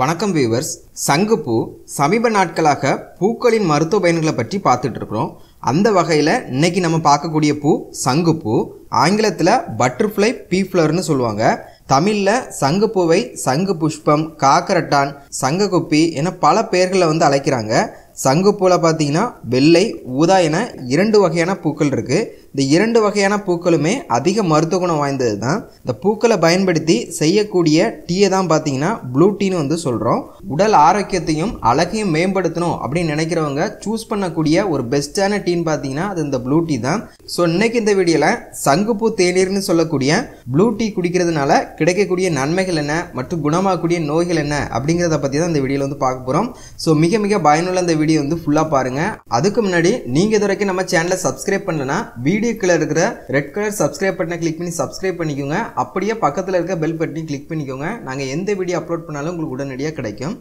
வணக்கம் வியூவர்ஸ் சங்குப்பூ சமீப நாட்களாக பூக்களின் மருத்துவ பயன்களை பற்றி பார்த்துட்டு இருக்கிறோம் அந்த வகையில் இன்னைக்கு நம்ம பார்க்கக்கூடிய பூ சங்குப்பூ ஆங்கிலத்தில் பட்டர்ஃப்ளை பீ ஃப்ளவர்னு சொல்லுவாங்க தமிழில் சங்குப்பூவை சங்கு புஷ்பம் காக்கரட்டான் குப்பி என பல பெயர்களை வந்து அழைக்கிறாங்க சங்குப்பூவில் பார்த்தீங்கன்னா வெள்ளை ஊதா என இரண்டு வகையான பூக்கள் இருக்குது இந்த இரண்டு வகையான பூக்களுமே அதிக மருத்துவ குணம் வாய்ந்தது தான் இந்த பூக்களை பயன்படுத்தி செய்யக்கூடிய டீயை தான் பார்த்தீங்கன்னா ப்ளூ டீன்னு வந்து சொல்கிறோம் உடல் ஆரோக்கியத்தையும் அழகையும் மேம்படுத்தணும் அப்படின்னு நினைக்கிறவங்க சூஸ் பண்ணக்கூடிய ஒரு பெஸ்ட்டான டீன்னு பார்த்தீங்கன்னா அது இந்த ப்ளூ டீ தான் ஸோ இன்னைக்கு இந்த வீடியோவில் சங்குப்பூ தேநீர்னு சொல்லக்கூடிய ப்ளூ டீ குடிக்கிறதுனால கிடைக்கக்கூடிய நன்மைகள் என்ன மற்றும் குணமாகக்கூடிய நோய்கள் என்ன அப்படிங்கிறத பற்றி தான் இந்த வீடியோவில் வந்து பார்க்க போகிறோம் ஸோ மிக மிக பயனுள்ள இந்த வீடியோ வந்து ஃபுல்லாக பாருங்கள் அதுக்கு முன்னாடி நீங்கள் இது வரைக்கும் நம்ம சேனலை சப்ஸ்கிரைப் பண்ணலன்னா வீடியோ வீடியோக்குள்ள இருக்கிற ரெட் கலர் சப்ஸ்கிரைப் பட்டனை கிளிக் பண்ணி சப்ஸ்கிரைப் பண்ணிக்கோங்க அப்படியே பக்கத்தில் இருக்க பெல் பட்டனையும் கிளிக் பண்ணிக்கோங்க நாங்கள் எந்த வீடியோ அப்லோட் பண்ணாலும் உங்களுக்கு உடனடியாக கிடைக்கும்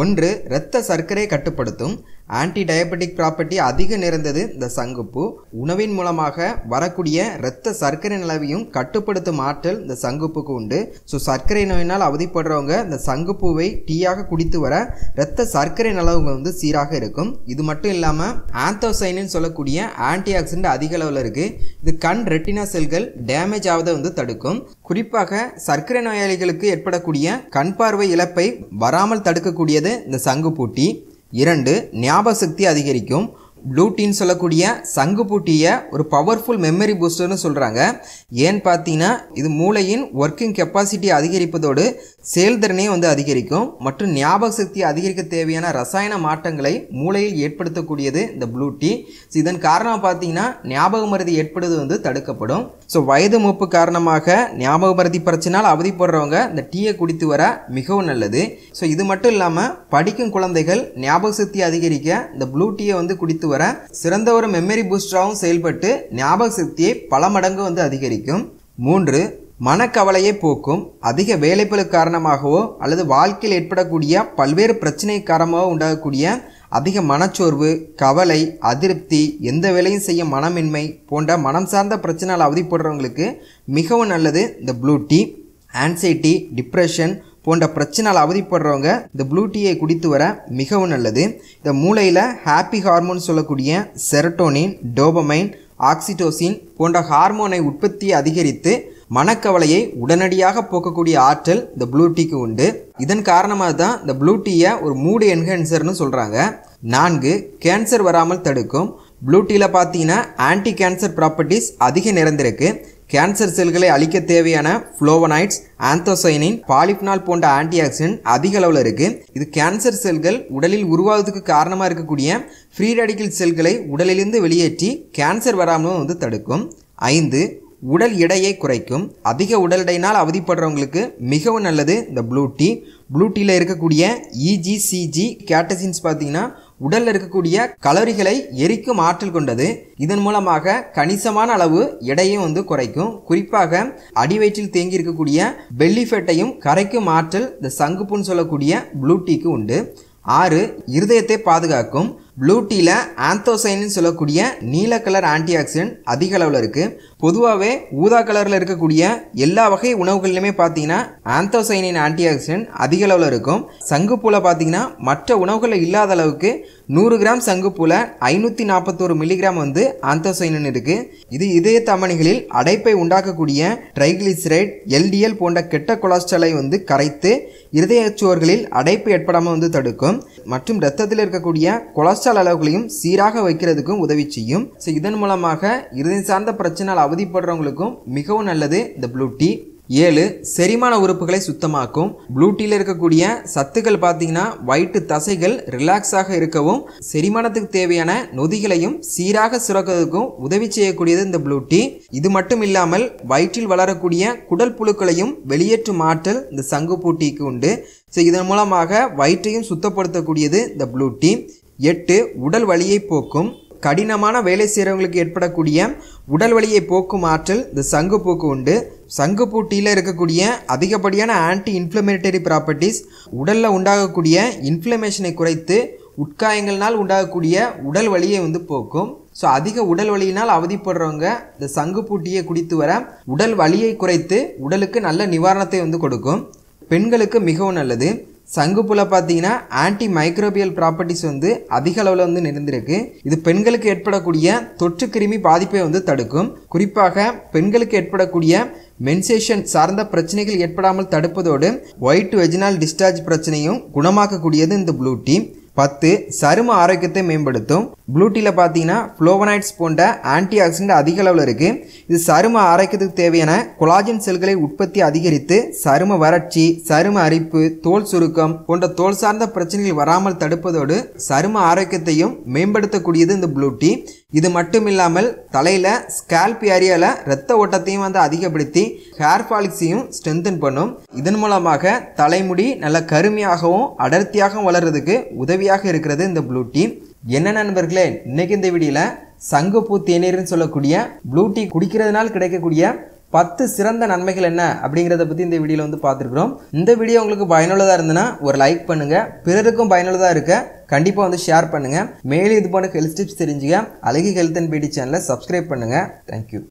ஒன்று இரத்த சர்க்கரையை கட்டுப்படுத்தும் ஆன்டி டயபெட்டிக் ப்ராப்பர்ட்டி அதிகம் நிறந்தது இந்த சங்குப்பூ உணவின் மூலமாக வரக்கூடிய இரத்த சர்க்கரை நிலவையும் கட்டுப்படுத்தும் ஆற்றல் இந்த சங்குப்புக்கு உண்டு ஸோ சர்க்கரை நோயினால் அவதிப்படுறவங்க இந்த சங்குப்பூவை டீயாக குடித்து வர இரத்த சர்க்கரை நிலவுங்க வந்து சீராக இருக்கும் இது மட்டும் இல்லாமல் ஆந்தோசைனின்னு சொல்லக்கூடிய ஆன்டி ஆக்சிடென்ட் அதிக அளவில் இருக்குது இது கண் ரெட்டினா செல்கள் டேமேஜ் ஆவதை வந்து தடுக்கும் குறிப்பாக சர்க்கரை நோயாளிகளுக்கு ஏற்படக்கூடிய கண் பார்வை இழப்பை வராமல் தடுக்கக்கூடியது இந்த சங்குப்பூட்டி இரண்டு ஞாபகசக்தி அதிகரிக்கும் ப்ளூடீன் சொல்லக்கூடிய சங்குப்பூட்டியை ஒரு பவர்ஃபுல் மெமரி பூஸ்டர்னு சொல்கிறாங்க ஏன்னு பார்த்தீங்கன்னா இது மூளையின் ஒர்க்கிங் கெப்பாசிட்டி அதிகரிப்பதோடு செயல்திறனையும் வந்து அதிகரிக்கும் மற்றும் ஞாபக சக்தி அதிகரிக்க தேவையான ரசாயன மாற்றங்களை மூளையில் ஏற்படுத்தக்கூடியது இந்த ப்ளூ டீ ஸோ இதன் காரணமாக பார்த்தீங்கன்னா ஞாபக மருதி ஏற்படுவது வந்து தடுக்கப்படும் ஸோ வயது மூப்பு காரணமாக ஞாபக மருதி பிரச்சனால் அவதிப்படுறவங்க இந்த டீயை குடித்து வர மிகவும் நல்லது ஸோ இது மட்டும் இல்லாமல் படிக்கும் குழந்தைகள் ஞாபக சக்தி அதிகரிக்க இந்த ப்ளூ டீயை வந்து குடித்து வர சிறந்த ஒரு மெமரி பூஸ்டராகவும் செயல்பட்டு ஞாபக சக்தியை பல மடங்கு வந்து அதிகரிக்கும் மூன்று மனக்கவலையை போக்கும் அதிக வேலைப்பழு காரணமாகவோ அல்லது வாழ்க்கையில் ஏற்படக்கூடிய பல்வேறு பிரச்சனை காரணமாக உண்டாகக்கூடிய அதிக மனச்சோர்வு கவலை அதிருப்தி எந்த வேலையும் செய்ய மனமின்மை போன்ற மனம் சார்ந்த பிரச்சனையால் அவதிப்படுறவங்களுக்கு மிகவும் நல்லது இந்த ப்ளூ டீ ஆன்சைட்டி டிப்ரெஷன் போன்ற பிரச்சனால் அவதிப்படுறவங்க இந்த ப்ளூ டீயை குடித்து வர மிகவும் நல்லது இந்த மூளையில் ஹாப்பி ஹார்மோன் சொல்லக்கூடிய செரட்டோனின் டோபமைன் ஆக்சிடோசின் போன்ற ஹார்மோனை உற்பத்தி அதிகரித்து மனக்கவலையை உடனடியாக போக்கக்கூடிய ஆற்றல் இந்த ப்ளூ டீக்கு உண்டு இதன் காரணமாக தான் இந்த ப்ளூ டீயை ஒரு மூடு என்ஹென்சர்னு சொல்கிறாங்க நான்கு கேன்சர் வராமல் தடுக்கும் ப்ளூ டீயில் பார்த்தீங்கன்னா ஆன்டி கேன்சர் ப்ராப்பர்ட்டிஸ் அதிக நிறந்திருக்கு கேன்சர் செல்களை அழிக்க தேவையான ஃப்ளோவனைட்ஸ் ஆந்தோசைனின் பாலிஃபினால் போன்ற ஆன்டிஆக்சிடென்ட் அதிக அளவில் இருக்குது இது கேன்சர் செல்கள் உடலில் உருவாவதுக்கு காரணமாக இருக்கக்கூடிய ஃப்ரீ செல்களை உடலிலிருந்து வெளியேற்றி கேன்சர் வராமலும் வந்து தடுக்கும் ஐந்து உடல் எடையை குறைக்கும் அதிக உடல் எடையினால் அவதிப்படுறவங்களுக்கு மிகவும் நல்லது இந்த ப்ளூ டீ ப்ளூ டீயில் இருக்கக்கூடிய இஜிசிஜி e கேட்டசின்ஸ் பார்த்தீங்கன்னா உடலில் இருக்கக்கூடிய கலோரிகளை எரிக்கும் ஆற்றல் கொண்டது இதன் மூலமாக கணிசமான அளவு எடையும் வந்து குறைக்கும் குறிப்பாக அடிவயிற்றில் தேங்கி இருக்கக்கூடிய பெல்லி ஃபேட்டையும் கரைக்கும் ஆற்றல் இந்த சங்குப்புன்னு சொல்லக்கூடிய ப்ளூ டீக்கு உண்டு ஆறு இருதயத்தை பாதுகாக்கும் ப்ளூ டீயில் ஆந்தோசைனின்னு சொல்லக்கூடிய நீல கலர் ஆன்டி ஆக்சிடென்ட் அதிக அளவில் இருக்குது பொதுவாகவே ஊதா கலரில் இருக்கக்கூடிய எல்லா வகை உணவுகள்லையுமே பார்த்தீங்கன்னா ஆந்தோசைனின் ஆன்டி ஆக்சிடென்ட் அதிக அளவில் இருக்கும் சங்குப்பூவில் பார்த்தீங்கன்னா மற்ற உணவுகளில் இல்லாத அளவுக்கு நூறு கிராம் சங்குப்பூவில் ஐநூற்றி நாற்பத்தோரு மில்லிகிராம் வந்து ஆந்தோசைனின் இருக்குது இது இதய தமணிகளில் அடைப்பை உண்டாக்கக்கூடிய ட்ரைகிளிசரைட் எல்டிஎல் போன்ற கெட்ட கொலஸ்ட்ராலை வந்து கரைத்து இருதயச்சுவர்களில் அடைப்பு ஏற்படாமல் வந்து தடுக்கும் மற்றும் இரத்தத்தில் இருக்கக்கூடிய கொலஸ்ட்ரால் கொலஸ்ட்ரால் அளவுகளையும் சீராக வைக்கிறதுக்கும் உதவி செய்யும் ஸோ இதன் மூலமாக இறுதி சார்ந்த பிரச்சனால் அவதிப்படுறவங்களுக்கும் மிகவும் நல்லது இந்த ப்ளூ டீ ஏழு செரிமான உறுப்புகளை சுத்தமாக்கும் ப்ளூ டீல இருக்கக்கூடிய சத்துக்கள் பார்த்தீங்கன்னா வயிற்று தசைகள் ரிலாக்ஸாக இருக்கவும் செரிமானத்துக்கு தேவையான நொதிகளையும் சீராக சுரக்கிறதுக்கும் உதவி செய்யக்கூடியது இந்த ப்ளூ டீ இது மட்டும் இல்லாமல் வயிற்றில் வளரக்கூடிய குடல் புழுக்களையும் வெளியேற்றும் ஆற்றல் இந்த சங்கு பூட்டிக்கு உண்டு ஸோ இதன் மூலமாக வயிற்றையும் சுத்தப்படுத்தக்கூடியது இந்த ப்ளூ டீ எட்டு உடல் வலியை போக்கும் கடினமான வேலை செய்கிறவங்களுக்கு ஏற்படக்கூடிய உடல் வலியை போக்கும் ஆற்றல் இந்த சங்கு போக்கு உண்டு சங்கு பூட்டியில் இருக்கக்கூடிய அதிகப்படியான ஆன்டி இன்ஃப்ளமேட்டரி ப்ராப்பர்ட்டிஸ் உடலில் உண்டாகக்கூடிய இன்ஃப்ளமேஷனை குறைத்து உட்காயங்கள்னால் உண்டாகக்கூடிய உடல் வலியை வந்து போக்கும் ஸோ அதிக உடல் வலியினால் அவதிப்படுறவங்க இந்த சங்கு பூட்டியை குடித்து வர உடல் வலியை குறைத்து உடலுக்கு நல்ல நிவாரணத்தை வந்து கொடுக்கும் பெண்களுக்கு மிகவும் நல்லது சங்குப்புல பார்த்தீங்கன்னா ஆன்டி மைக்ரோபியல் ப்ராப்பர்ட்டிஸ் வந்து அதிக அளவில் வந்து நிறைந்திருக்கு இது பெண்களுக்கு ஏற்படக்கூடிய தொற்று கிருமி பாதிப்பை வந்து தடுக்கும் குறிப்பாக பெண்களுக்கு ஏற்படக்கூடிய மென்சேஷன் சார்ந்த பிரச்சனைகள் ஏற்படாமல் தடுப்பதோடு ஒயிட் வெஜினால் டிஸ்சார்ஜ் பிரச்சனையும் குணமாக்கக்கூடியது இந்த ப்ளூ டீ பத்து சரும ஆரோக்கியத்தை மேம்படுத்தும் ப்ளூ பார்த்தீங்கன்னா ஃப்ளோவனைட்ஸ் போன்ற ஆன்டி ஆக்சிடென்ட் அதிக அளவில் இருக்குது இது சரும ஆரோக்கியத்துக்கு தேவையான கொலாஜின் செல்களை உற்பத்தி அதிகரித்து சரும வறட்சி சரும அரிப்பு தோல் சுருக்கம் போன்ற தோல் சார்ந்த பிரச்சனைகள் வராமல் தடுப்பதோடு சரும ஆரோக்கியத்தையும் மேம்படுத்தக்கூடியது இந்த ப்ளூ டீ இது மட்டும் இல்லாமல் தலையில் ஸ்கேல்ப் ஏரியாவில் ரத்த ஓட்டத்தையும் வந்து அதிகப்படுத்தி ஹேர் ஃபாலிக்ஸையும் ஸ்ட்ரென்தன் பண்ணும் இதன் மூலமாக தலைமுடி நல்ல கருமையாகவும் அடர்த்தியாகவும் வளர்கிறதுக்கு உதவியாக இருக்கிறது இந்த ப்ளூ டீ என்ன நண்பர்களே இன்னைக்கு இந்த வீடியோவில் பூ தேநீர்னு சொல்லக்கூடிய ப்ளூ டீ குடிக்கிறதுனால் கிடைக்கக்கூடிய பத்து சிறந்த நன்மைகள் என்ன அப்படிங்கிறத பற்றி இந்த வீடியோவில் வந்து பார்த்துருக்குறோம் இந்த வீடியோ உங்களுக்கு பயனுள்ளதாக இருந்ததுன்னா ஒரு லைக் பண்ணுங்கள் பிறருக்கும் பயனுள்ளதாக இருக்க கண்டிப்பாக வந்து ஷேர் பண்ணுங்கள் மேலே இது போன ஹெல்த் டிப்ஸ் தெரிஞ்சுக்க அழகி ஹெல்த் அண்ட் பியூட்டி சேனலை சப்ஸ்கிரைப் பண்ணுங்கள் தேங்க்யூ